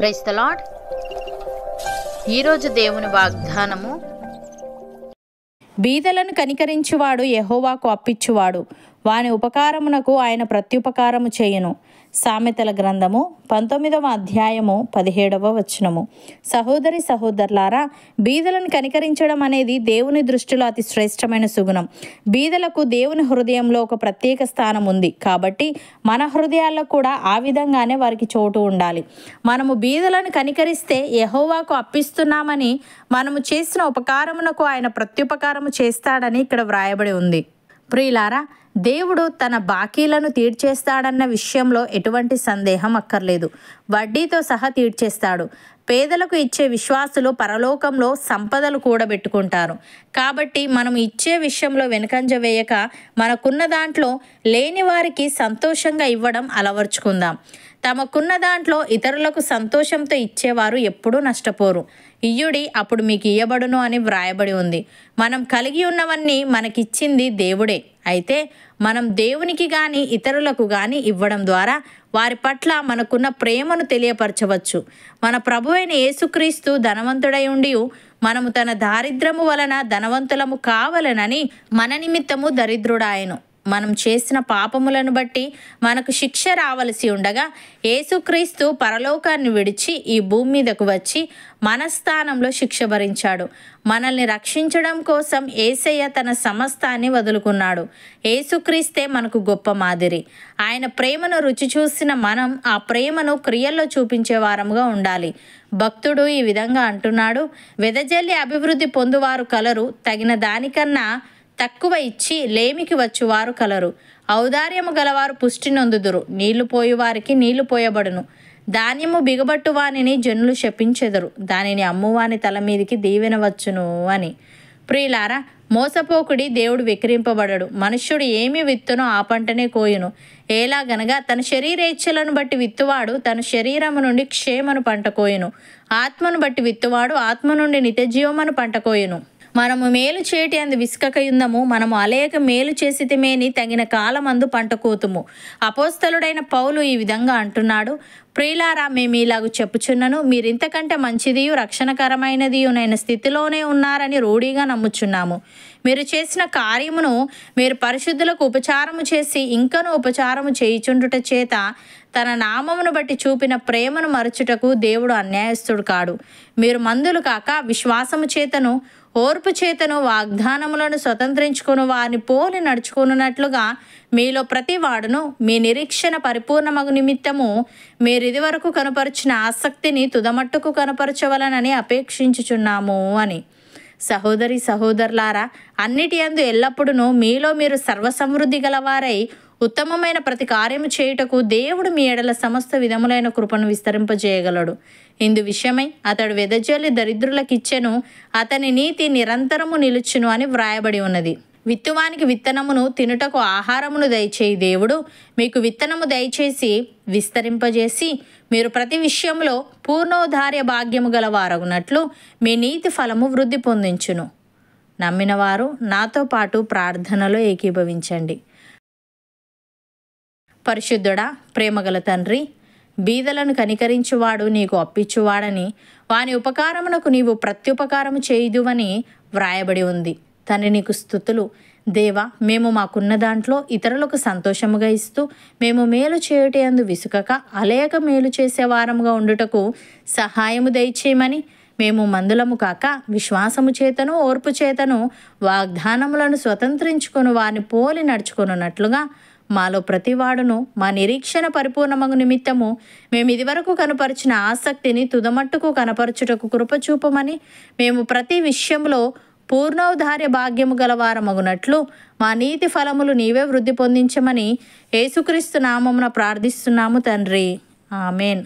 price ఈరోజు దేవుని వాగ్దానము బీదలను కనికరించువాడు యహోవాకు అప్పించువాడు వాని ఉపకారమునకు ఆయన ప్రత్యుపకారము చేయును సామెతల గ్రంథము పంతొమ్మిదవ అధ్యాయము పదిహేడవ వచనము సహోదరి సహోదరులారా బీదలను కనికరించడం అనేది దేవుని దృష్టిలో అతి శ్రేష్టమైన సుగుణం బీదలకు దేవుని హృదయంలో ఒక ప్రత్యేక స్థానం ఉంది కాబట్టి మన హృదయాల్లో కూడా ఆ విధంగానే వారికి చోటు ఉండాలి మనము బీదలను కనికరిస్తే యహోవాకు అప్పిస్తున్నామని మనము చేసిన ఉపకారమునకు ఆయన ప్రత్యుపకారము చేస్తాడని ఇక్కడ వ్రాయబడి ఉంది ప్రియులారా దేవుడు తన బాకీలను తీర్చేస్తాడన్న విషయంలో ఎటువంటి సందేహం అక్కర్లేదు వడ్డీతో సహా తీర్చేస్తాడు పేదలకు ఇచ్చే విశ్వాసులు పరలోకంలో సంపదలు కూడబెట్టుకుంటారు కాబట్టి మనం ఇచ్చే విషయంలో వెనుకంజ వేయక మనకున్న దాంట్లో లేని వారికి సంతోషంగా ఇవ్వడం అలవర్చుకుందాం తమకున్న దాంట్లో ఇతరులకు సంతోషంతో ఇచ్చేవారు ఎప్పుడూ నష్టపోరు ఇయ్యుడి అప్పుడు మీకు ఇయ్యబడును అని వ్రాయబడి ఉంది మనం కలిగి ఉన్నవన్నీ మనకిచ్చింది దేవుడే అయితే మనం దేవునికి కానీ ఇతరులకు కానీ ఇవ్వడం ద్వారా వారి పట్ల మనకున్న ప్రేమను తెలియపరచవచ్చు మన ప్రభు అయిన యేసుక్రీస్తు ధనవంతుడై ఉండి మనము తన దారిద్రము వలన ధనవంతులము కావలనని మన నిమిత్తము దరిద్రుడాయను మనం చేసిన పాపములను బట్టి మనకు శిక్ష రావలసి ఉండగా యేసుక్రీస్తు పరలోకాన్ని విడిచి ఈ భూమి మీదకు వచ్చి మన స్థానంలో శిక్ష భరించాడు మనల్ని రక్షించడం కోసం ఏసయ్య తన సమస్తాన్ని వదులుకున్నాడు ఏసుక్రీస్తే మనకు గొప్ప మాదిరి ఆయన ప్రేమను రుచి చూసిన మనం ఆ ప్రేమను క్రియల్లో చూపించే వారముగా ఉండాలి భక్తుడు ఈ విధంగా అంటున్నాడు వెదజల్లి అభివృద్ధి పొందువారు కలరు తగిన దానికన్నా తక్కువ ఇచ్చి లేమికి వచ్చువారు కలరు ఔదార్యము గలవారు పుష్టి నొందుదురు నీళ్లు పోయేవారికి నీళ్లు పోయబడును ధాన్యము బిగబట్టువానిని జనులు శపించెదరు దానిని అమ్మువాని తల మీదికి దీవెనవచ్చును అని ప్రియులారా మోసపోకుడి దేవుడు విక్రింపబడడు మనుష్యుడు ఏమి విత్తునో ఆ పంటనే కోయును ఎలాగనగా తన శరీరేచ్ఛలను బట్టి విత్తువాడు తన శరీరము నుండి క్షేమను పంట కోయును ఆత్మను బట్టి విత్తువాడు ఆత్మ నుండి నిత్యజీవమను పంట కోయును మనము మేలు చేటి అందు విసుకకయుందము మనము అలేక మేలు చేసితమేని తగిన కాలమందు పంట కోతుము అపోస్తలుడైన పౌలు ఈ విధంగా అంటున్నాడు ప్రియులారా మేము ఇలాగూ చెప్పుచున్నను మీరింతకంటే రక్షణకరమైనది రక్షణకరమైనదియునైన స్థితిలోనే ఉన్నారని రూఢీగా నమ్ముచున్నాము మీరు చేసిన కార్యమును మీరు పరిశుద్ధులకు ఉపచారము చేసి ఇంకను ఉపచారము చేయుచుండుట చేత తన నామమును బట్టి చూపిన ప్రేమను మరచుటకు దేవుడు అన్యాయస్తుడు కాడు మీరు మందులు కాక విశ్వాసము చేతను ఓర్పు చేతను వాగ్దానములను స్వతంత్రించుకుని వారిని పోలి నడుచుకున్నట్లుగా మీలో ప్రతి వాడును మీ నిరీక్షణ పరిపూర్ణమగు నిమిత్తము మీరిదివరకు కనపరిచిన ఆసక్తిని తుదమట్టుకు కనపరచవలనని అపేక్షించుచున్నాము అని సహోదరి సహోదరులారా అన్నిటి అందు ఎల్లప్పుడూ మీలో మీరు సర్వసమృద్ధి గలవారై ఉత్తమమైన ప్రతి కార్యము చేయుటకు దేవుడు మీ ఎడల సమస్త విధములైన కృపను విస్తరింపజేయగలడు ఇందు విషయమై అతడు వెదజల్లి దరిద్రులకిచ్చెను అతని నీతి నిరంతరము నిలుచును అని వ్రాయబడి ఉన్నది విత్తువానికి విత్తనమును తినుటకు ఆహారమును దయచేయి దేవుడు మీకు విత్తనము దయచేసి విస్తరింపజేసి మీరు ప్రతి విషయంలో పూర్ణోధార్య భాగ్యము గలవారగునట్లు మీ నీతి ఫలము వృద్ధి పొందించును నమ్మినవారు నాతో పాటు ప్రార్థనలో ఏకీభవించండి పరిశుద్ధుడా ప్రేమగల తండ్రి బీదలను కనికరించువాడు నీకు అప్పించువాడని వాని ఉపకారమునకు నీవు ప్రత్యుపకారము చేయుదువని వ్రాయబడి ఉంది తండ్రి నీకు స్థుతులు దేవ మేము మాకున్న దాంట్లో ఇతరులకు సంతోషముగా ఇస్తూ మేము మేలు చేయుటే అందు విసుకక అలేక మేలు చేసే వారముగా ఉండుటకు సహాయము దయచేయమని మేము మందులము కాక విశ్వాసము చేతను ఓర్పు చేతను వాగ్దానములను స్వతంత్రించుకుని వారిని పోలి నడుచుకున్నట్లుగా మాలో ప్రతివాడును మా నిరీక్షణ పరిపూర్ణమగు నిమిత్తము మేము ఇదివరకు కనపరిచిన ఆసక్తిని తుదమట్టుకు కనపరచుటకు కృపచూపమని మేము ప్రతి విషయంలో పూర్ణౌదార్య భాగ్యము గలవారమగునట్లు మా నీతి ఫలములు నీవే వృద్ధి పొందించమని యేసుక్రీస్తు నామమున ప్రార్థిస్తున్నాము తండ్రి ఆమెన్